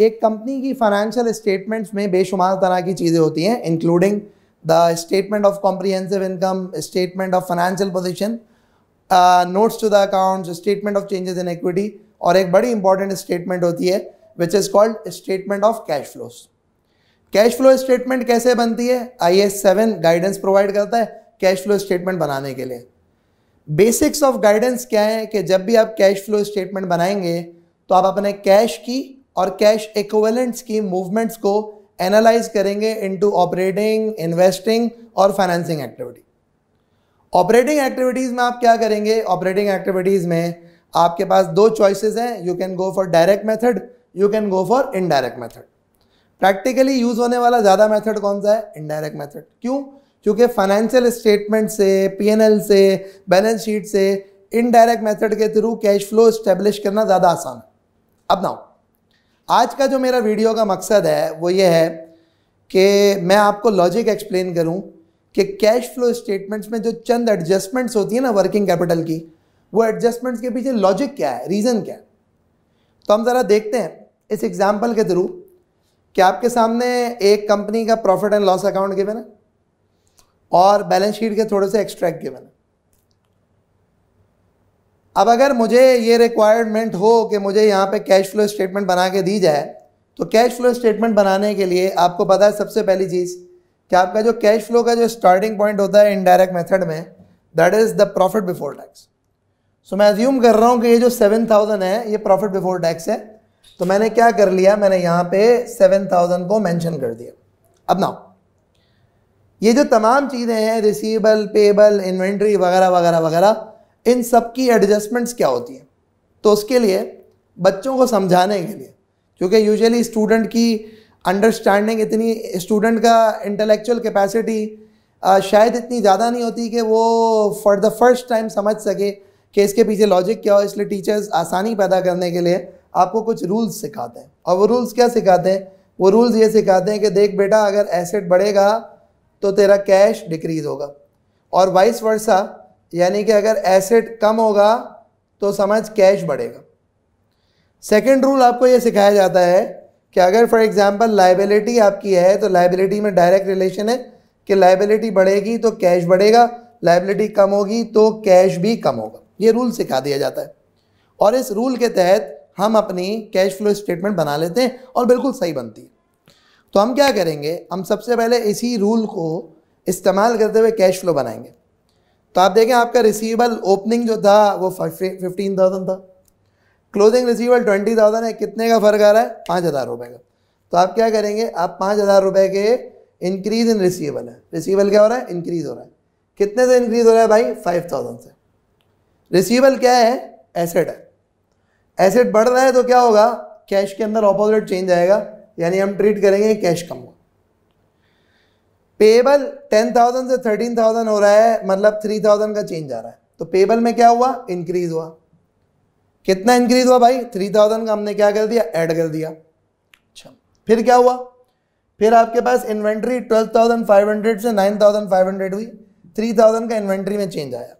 एक कंपनी की financial statements में बेशुमार तरह की चीज़ें होती हैं including the statement of comprehensive income statement of financial position notes to the accounts statement of changes in equity और एक बड़ी इंपॉर्टेंट स्टेटमेंट होती है which is called statement of cash flows cash flow statement कैसे बनती है I S seven guidance provide करता है कैश फ्लो स्टेटमेंट बनाने के लिए बेसिक्स ऑफ गाइडेंस क्या है कि जब भी आप कैश फ्लो स्टेटमेंट बनाएंगे तो आप अपने कैश की और कैश इक्वलेंट्स की मूवमेंट्स को एनालाइज करेंगे इनटू ऑपरेटिंग इन्वेस्टिंग और फाइनेंसिंग एक्टिविटी ऑपरेटिंग एक्टिविटीज़ में आप क्या करेंगे ऑपरेटिंग एक्टिविटीज़ में आपके पास दो चॉइसेस हैं you can go for direct method you can go for indirect method practically use होने वाला ज़्यादा मेथड कौन सा है इनडायरेक्ट मेथड क्यों क्योंकि फाइनेंशियल स्टेटमेंट से पी से बैलेंस शीट से इनडायरेक्ट मेथड के थ्रू कैश फ्लो स्टेब्लिश करना ज़्यादा आसान है अब नाउ आज का जो मेरा वीडियो का मकसद है वो ये है कि मैं आपको लॉजिक एक्सप्लेन करूं कि कैश फ्लो स्टेटमेंट्स में जो चंद एडजस्टमेंट्स होती है ना वर्किंग कैपिटल की वो एडजस्टमेंट्स के पीछे लॉजिक क्या है रीज़न क्या है तो हम ज़रा देखते हैं इस एग्जाम्पल के थ्रू कि आपके सामने एक कंपनी का profit and loss account given है और बैलेंस शीट के थोड़े से एक्सट्रैक्ट गिवन है अब अगर मुझे ये रिक्वायरमेंट हो कि मुझे यहाँ पे कैश फ्लो स्टेटमेंट बना के दी जाए तो कैश फ्लो स्टेटमेंट बनाने के लिए आपको पता है सबसे पहली चीज़ कि आपका जो कैश फ्लो का जो स्टार्टिंग पॉइंट होता है इनडायरेक्ट मेथड में that is the profit before tax so मैं अज्यूम कर रहा हूँ कि ये जो सेवन थाउजेंड है ये प्रॉफिट बिफोर टैक्स है तो मैंने क्या कर लिया मैंने यहाँ पे सेवन थाउजेंड को मैंशन कर दिया अब ना ये जो तमाम चीज़ें हैं रिसीबल पेबल इन्वेंट्री वगैरह वगैरह वगैरह इन सब की एडजस्टमेंट्स क्या होती हैं तो उसके लिए बच्चों को समझाने के लिए क्योंकि यूजुअली स्टूडेंट की अंडरस्टैंडिंग इतनी स्टूडेंट का इंटेलेक्चुअल कैपेसिटी शायद इतनी ज़्यादा नहीं होती कि वो फॉर द फर्स्ट टाइम समझ सके कि इसके पीछे लॉजिक क्या हो इसलिए टीचर्स आसानी पैदा करने के लिए आपको कुछ रूल्स सिखाते हैं और वो रूल्स क्या सिखाते हैं वो रूल्स ये सिखाते हैं कि देख बेटा अगर एसेट बढ़ेगा तो तेरा कैश डिक्रीज़ होगा और वाइस वर्सा यानी कि अगर एसेट कम होगा तो समझ कैश बढ़ेगा सेकेंड रूल आपको ये सिखाया जाता है कि अगर फॉर एग्ज़ाम्पल लाइबिलिटी आपकी है तो लाइबिलिटी में डायरेक्ट रिलेशन है कि लाइबिलिटी बढ़ेगी तो कैश बढ़ेगा लाइबिलिटी कम होगी तो कैश भी कम होगा ये रूल सिखा दिया जाता है और इस रूल के तहत हम अपनी कैश फ्लो स्टेटमेंट बना लेते हैं और बिल्कुल सही बनती है तो हम क्या करेंगे हम सबसे पहले इसी रूल को इस्तेमाल करते हुए कैश फ्लो बनाएंगे तो आप देखें आपका रिसीवल ओपनिंग जो था वो फिफ्टीन थाउजेंड था क्लोजिंग रिसीवल ट्वेंटी थाउजेंड है कितने का फ़र्क आ रहा है पाँच हज़ार रुपये का तो आप क्या करेंगे आप पाँच हज़ार रुपये के इंक्रीज इन रिसीवल है रिसीवल क्या हो रहा है इंक्रीज हो रहा है कितने से इंक्रीज हो रहा है भाई फाइव थाउजेंड से रिसीवल क्या है एसेट है एसेट बढ़ रहा है तो क्या होगा कैश के अंदर ऑपोजिट चेंज आएगा यानी हम ट्रीट करेंगे कैश कम होगा पेबल टेन थाउजेंड से थर्टीन थाउजेंड हो रहा है मतलब थ्री थाउजेंड का चेंज आ रहा है तो पेबल में क्या हुआ इंक्रीज हुआ कितना इंक्रीज हुआ भाई थ्री थाउजेंड का हमने क्या कर दिया ऐड कर दिया अच्छा फिर क्या हुआ फिर आपके पास inventory twelve thousand five hundred से नाइन थाउजेंड फाइव हंड्रेड हुई थ्री थाउजेंड का इन्वेंट्री में चेंज आया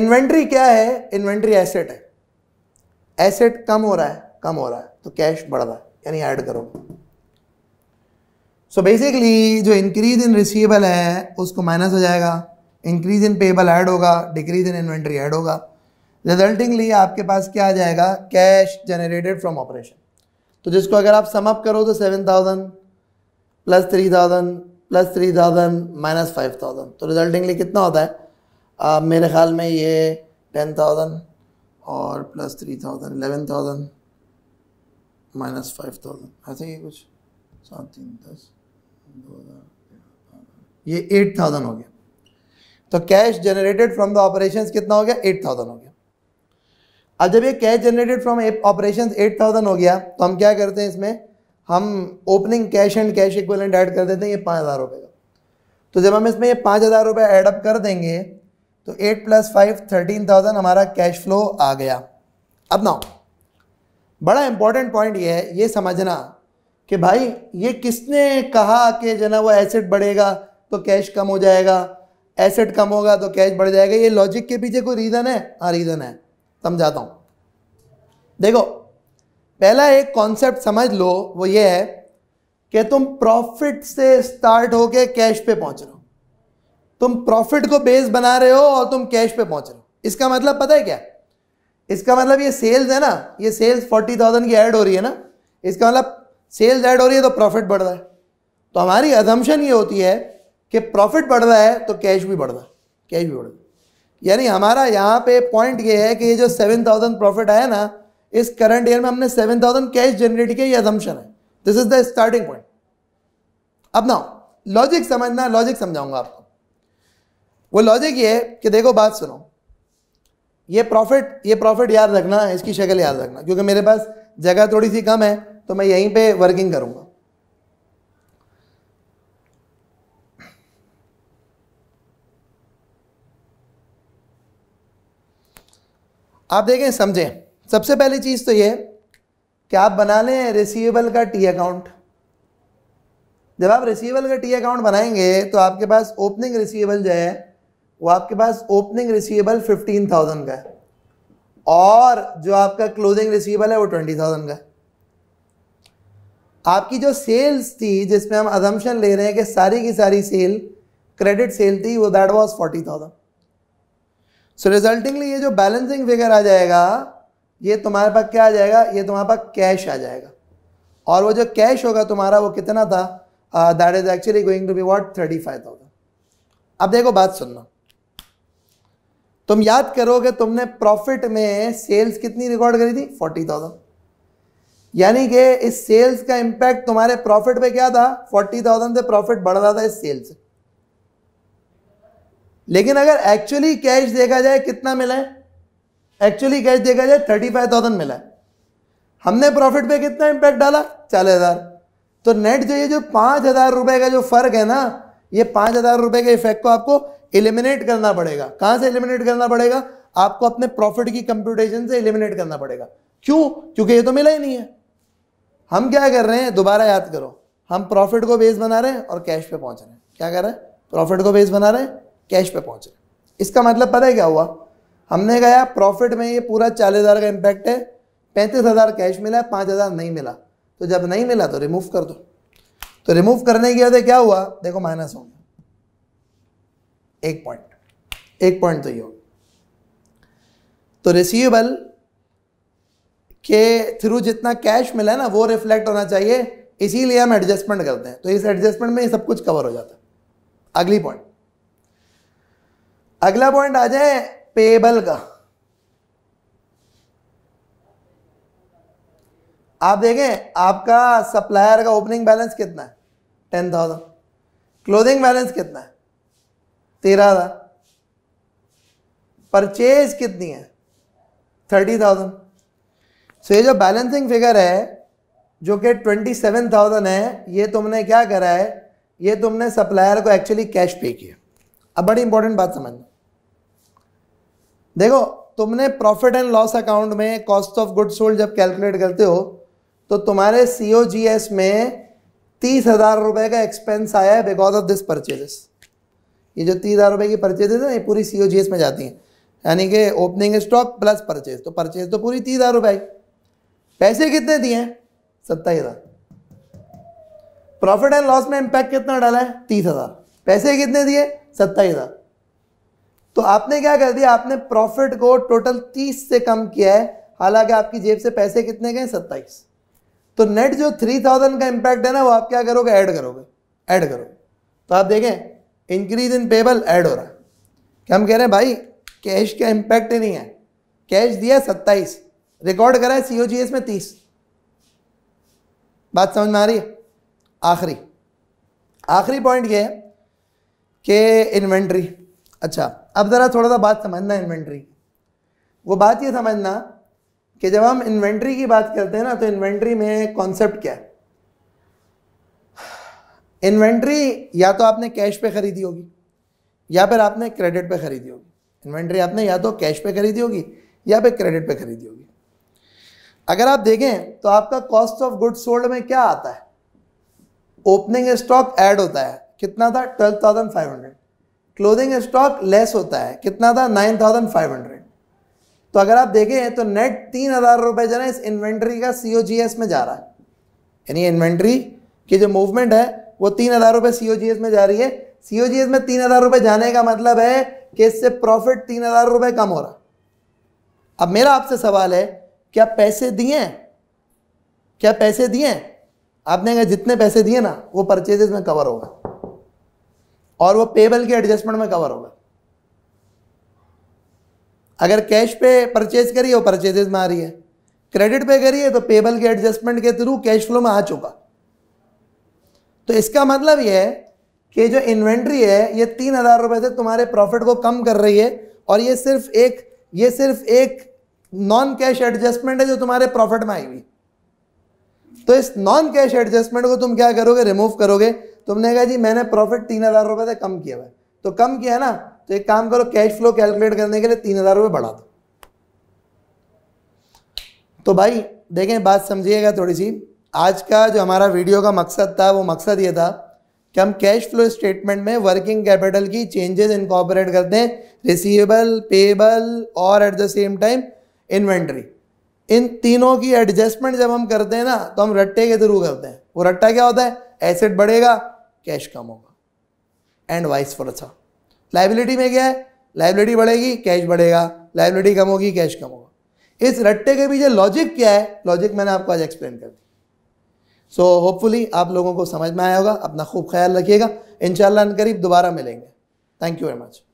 इन्वेंट्री क्या है इन्वेंट्री एसेट है एसेट कम हो रहा है कम हो रहा है तो कैश बढ़ रहा है यानी ऐड करो सो बेसिकली जो इंक्रीज इन रिसीवेबल है उसको माइनस हो जाएगा इंक्रीज इन पेबल ऐड होगा डिक्रीज इन इन्वेंट्री ऐड होगा रिजल्टिंगली आपके पास क्या आ जाएगा कैश जनरेटेड फ्रॉम ऑपरेशन तो जिसको अगर आप समअप करो तो seven thousand plus three thousand plus three thousand minus five thousand तो रिजल्टिंगली कितना होता है आप मेरे ख्याल में ये टेन थाउजेंड और plus three thousand eleven thousand minus five thousand ऐसा ही कुछ सात तीन दस ये एट थाउजेंड हो गया तो cash generated from the operation कितना हो गया एट थाउजेंड हो गया अब जब ये cash generated from operation eight thousand हो गया तो हम क्या करते हैं इसमें हम opening cash and cash equivalent add कर देते हैं ये पाँच हज़ार रुपये का तो जब हम इसमें ये पाँच हज़ार रुपये एडअप कर देंगे तो eight plus five thirteen thousand हमारा कैश फ्लो आ गया अब ना बड़ा इंपॉर्टेंट पॉइंट ये है ये समझना कि भाई ये किसने कहा कि जो ना वो एसेट बढ़ेगा तो कैश कम हो जाएगा एसेट कम होगा तो कैश बढ़ जाएगा ये लॉजिक के पीछे कोई रीज़न है हाँ रीज़न है समझाता हूँ देखो पहला एक कॉन्सेप्ट समझ लो वो ये है कि तुम प्रॉफिट से स्टार्ट होके कैश पे पहुंच रहे हो तुम प्रॉफिट को बेस बना रहे हो और तुम कैश पे पहुंच रहे हो इसका मतलब पता है क्या इसका मतलब ये सेल्स है ना ये सेल्स फोर्टी थाउजेंड की ऐड हो रही है ना इसका मतलब सेल्स ऐड हो रही है तो प्रॉफिट बढ़ रहा है तो हमारी अधमशन ये होती है कि प्रॉफिट बढ़ रहा है तो कैश भी बढ़ रहा है कैश भी बढ़ रहा है यानी हमारा यहाँ पे पॉइंट ये है कि ये जो सेवन थाउजेंड प्रॉफिट आया ना इस करंट ईयर में हमने सेवन थाउजेंड कैश जनरेट किया ये अधमशन है this is the starting point अब ना लॉजिक समझना लॉजिक समझाऊंगा आपको वो लॉजिक ये है कि देखो बात सुनो ये प्रॉफिट ये प्रॉफिट याद रखना इसकी शक्ल याद रखना क्योंकि मेरे पास जगह थोड़ी सी कम है तो मैं यहीं पे वर्किंग करूंगा आप देखें समझें सबसे पहली चीज़ तो ये कि आप बना लें रिसीवेबल का टी अकाउंट जब आप रिसीवेबल का टी अकाउंट बनाएंगे तो आपके पास ओपनिंग रिसीवेबल जो है वो आपके पास ओपनिंग रिसीवेबल फिफ्टीन थाउजेंड का है और जो आपका क्लोजिंग रिसीवेबल है वो ट्वेंटी थाउजेंड का है आपकी जो सेल्स थी जिसमें हम अजम्पन ले रहे हैं कि सारी की सारी सेल क्रेडिट सेल थी वो that was forty thousand so resultingly ये जो बैलेंसिंग फिगर आ जाएगा ये तुम्हारे पास क्या आ जाएगा ये तुम्हारे पास कैश आ जाएगा और वो जो कैश होगा तुम्हारा वो कितना था that is actually going to be what thirty five thousand अब देखो बात सुनना तुम याद करोगे तुमने प्रॉफिट में सेल्स कितनी रिकॉर्ड करी थी फोर्टी थाउजेंड यानी कि इस सेल्स का इंपैक्ट तुम्हारे प्रॉफिट पे क्या था फोर्टी थाउजेंड से प्रॉफिट बढ़ रहा था इस सेल्स से लेकिन अगर एक्चुअली कैश देखा जाए कितना मिला है एक्चुअली कैश देखा जाए थर्टी फाइव थाउजेंड मिला है हमने प्रॉफिट पे कितना इंपैक्ट डाला चालीस हज़ार तो नेट जो ये जो पांच हज़ार रुपए का जो फ़र्क है ना ये पांच हज़ार रुपए के इफेक्ट को आपको एलिमिनेट करना पड़ेगा कहाँ से एलिमिनेट करना पड़ेगा आपको अपने प्रॉफिट की कंप्यूटेशन से एलिमिनेट करना पड़ेगा क्यों क्योंकि ये तो मिला ही नहीं है हम क्या कर रहे हैं दोबारा याद करो हम प्रॉफिट को बेस बना रहे हैं और कैश पे पहुंच रहे हैं क्या कर रहे हैं प्रॉफिट को बेस बना रहे हैं कैश पे पहुंच रहे हैं इसका मतलब पता है क्या हुआ हमने कहा प्रॉफिट में ये पूरा चालीस हज़ार का इम्पैक्ट है पैंतीस हज़ार कैश मिला है पाँच हज़ार नहीं मिला तो जब नहीं मिला तो रिमूव कर दो तो रिमूव करने की वजह क्या हुआ देखो माइनस हो गया एक पॉइंट एक पॉइंट तो ये हो तो रिसीवेबल के थ्रू जितना कैश मिला है ना वो रिफ्लेक्ट होना चाहिए इसीलिए हम एडजस्टमेंट करते हैं तो इस एडजस्टमेंट में ये सब कुछ कवर हो जाता है अगली पॉइंट अगला पॉइंट आ जाए पेबल का आप देखें आपका सप्लायर का ओपनिंग बैलेंस कितना है टेन थाउजेंड क्लोथिंग बैलेंस कितना है तेरह हज़ार परचेज कितनी है थर्टी थाउजेंड सो ये जो बैलेंसिंग फिगर है जो कि ट्वेंटी सेवन थाउजेंड है ये तुमने क्या करा है ये तुमने सप्लायर को एक्चुअली कैश पे किया अब बड़ी इंपॉर्टेंट बात समझना देखो तुमने प्रॉफिट एंड लॉस अकाउंट में कॉस्ट ऑफ गुड सोल्ड जब कैलकुलेट करते हो तो तुम्हारे सी में तीस हज़ार रुपये का एक्सपेंस आया है बिकॉज ऑफ दिस परचेजेस ये जो तीस हज़ार रुपये की परचेज है ना ये पूरी सी ओ जी एस में जाती हैं यानी कि ओपनिंग स्टॉक प्लस परचेज तो परचेज तो पूरी तीस हज़ार रुपये पैसे कितने दिए हैं सत्ताईस हज़ार प्रॉफिट एंड लॉस में इम्पैक्ट कितना डाला है तीस हज़ार पैसे कितने दिए सत्ताईस हज़ार तो आपने क्या कर दिया आपने प्रॉफिट को टोटल तीस से कम किया है हालांकि आपकी जेब से पैसे कितने गए सत्ताईस तो नेट जो थ्री थाउजेंड का इम्पैक्ट है ना वो आप क्या करोगे ऐड करोगे ऐड करोगे तो आप देखें इंक्रीज इन पेबल ऐड हो रहा है क्या हम कह रहे हैं भाई कैश का इम्पैक्ट ही नहीं है कैश दिया सत्ताईस रिकॉर्ड करा है सी में तीस बात समझ में आ रही है आखिरी आखिरी पॉइंट ये है कि इन्वेंट्री अच्छा अब ज़रा थोड़ा सा बात समझना इन्वेंट्री वो बात ये समझना कि जब हम इन्वेंट्री की बात करते हैं ना तो इन्वेंट्री में कॉन्सेप्ट क्या है इन्वेंट्री या तो आपने कैश पे खरीदी होगी या फिर आपने क्रेडिट पे खरीदी होगी इन्वेंट्री आपने या तो कैश पे खरीदी होगी या फिर क्रेडिट पे खरीदी होगी अगर आप देखें तो आपका कॉस्ट ऑफ गुड सोल्ड में क्या आता है ओपनिंग स्टॉक ऐड होता है कितना था twelve thousand five hundred clothing stock less होता है कितना था नाइन थाउजेंड फाइव हंड्रेड तो अगर आप देखें तो नेट तीन हज़ार रुपये जो है इस इन्वेंट्री का सी में जा रहा है यानी इन्वेंट्री की जो मूवमेंट है वो तीन हज़ार रुपए सी में जा रही है एस में तीन हज़ार रुपये जाने का मतलब है कि इससे प्रॉफिट तीन हज़ार रुपये कम हो रहा अब मेरा आपसे सवाल है क्या पैसे दिए क्या पैसे दिए आपने कहा जितने पैसे दिए ना वो परचेजेस में कवर होगा और वो पेबल के एडजस्टमेंट में कवर होगा अगर कैश पे परचेज करिए वो परचेजेस में आ रही है क्रेडिट पे करिए तो पेबल के एडजस्टमेंट के थ्रू कैश फ्लो में आ चुका तो इसका मतलब यह है कि जो इन्वेंट्री है ये तीन हज़ार रुपए से तुम्हारे प्रॉफिट को कम कर रही है और ये सिर्फ एक ये सिर्फ एक नॉन कैश एडजस्टमेंट है जो तुम्हारे प्रॉफिट में आई हुई तो इस नॉन कैश एडजस्टमेंट को तुम क्या करोगे रिमूव करोगे तुमने कहा जी मैंने प्रॉफिट तीन हज़ार रुपए से कम किया हुआ है तो कम किया है ना तो एक काम करो कैश फ्लो कैलकुलेट करने के लिए तीन हज़ार रुपये बढ़ा दो तो भाई देखें बात समझिएगा थोड़ी सी आज का जो हमारा वीडियो का मकसद था वो मकसद ये था कि हम कैश फ्लो स्टेटमेंट में वर्किंग कैपिटल की चेंजेस इनकॉपरेट करते हैं रिसीवेबल पेबल और at the same time inventory इन तीनों की एडजस्टमेंट जब हम करते हैं ना तो हम रट्टे के थ्रू करते हैं वो रट्टा क्या होता है एसेट बढ़ेगा कैश कम होगा and vice versa liability में क्या है लाइबिलिटी बढ़ेगी कैश बढ़ेगा लाइबिलिटी कम होगी कैश कम होगा इस रट्टे के पीछे लॉजिक क्या है लॉजिक मैंने आपको आज एक्सप्लेन कर दी सो so, होपफुली आप लोगों को समझ में आया होगा अपना खूब ख्याल रखिएगा इन करीब दोबारा मिलेंगे थैंक यू वेरी मच